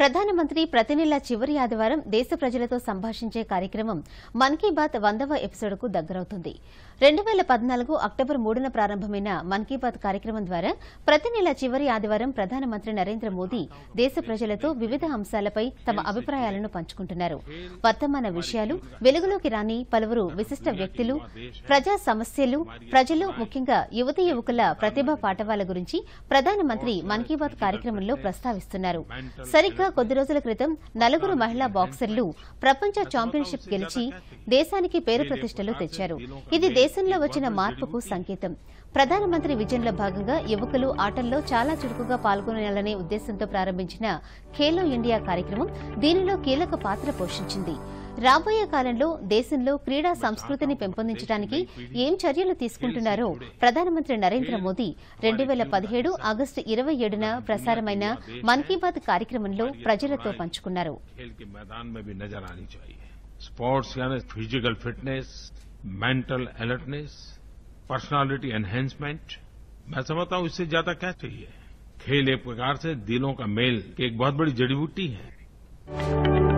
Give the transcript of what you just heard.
ప్రధానమంత్రి ప్రతి నెల చివరి ఆదివారం దేశ ప్రజలతో సంభాషించే కార్యక్రమం మన్ కీ బాత్ వందవ ఎపిసోడ్ కు దగ్గరవుతుంది రెండు వేల పద్నాలుగు అక్టోబర్ మూడున ప్రారంభమైన మన్ కీ బాత్ కార్యక్రమం ద్వారా ప్రతి నెల చివరి ఆదివారం ప్రధానమంత్రి నరేంద్ర మోదీ దేశ ప్రజలతో వివిధ అంశాలపై తమ అభిప్రాయాలను పంచుకుంటున్నారు వర్తమాన విషయాలు వెలుగులోకి రాని పలువురు విశిష్ట వ్యక్తులు ప్రజా సమస్యలు ప్రజలు ముఖ్యంగా యువతీ యువకుల ప్రతిభా పాఠవాల గురించి ప్రధానమంత్రి మన్ కీ బాత్ కార్యక్రమంలో ప్రస్తావిస్తున్నారు సరిగ్గా కొద్ది రోజుల క్రితం నలుగురు మహిళా బాక్సర్లు ప్రపంచ ఛాంపియన్షిప్ గెలిచి దేశానికి పేరు ప్రతిష్టలు తెచ్చారు ఇది దేశంలో వచ్చిన మార్పుకు సంకేతం ప్రధానమంత్రి విజయంలో భాగంగా యువకులు ఆటల్లో చాలా చురుకుగా పాల్గొనాలనే ఉద్దేశంతో ప్రారంభించిన ఖేలో ఇండియా కార్యక్రమం దీనిలో కీలక పాత్ర పోషించింది రాబోయే కాలంలో దేశంలో క్రీడా సంస్కృతిని పెంపొందించడానికి ఏం చర్యలు తీసుకుంటున్నారో ప్రధానమంత్రి నరేంద్ర మోదీ రెండు వేల పదిహేడు ఆగస్టు ఇరవై ఏడున ప్రసారమైన మన్ కీ బాత్ కార్యక్రమంలో ప్రజలతో పంచుకున్నారు sports physical fitness mental alertness personality enhancement मैं समझता हूं इससे ज्यादा क्या चाहिए खेल एक प्रकार से दिलों का मेल एक बहुत बड़ी जड़ी बूटी है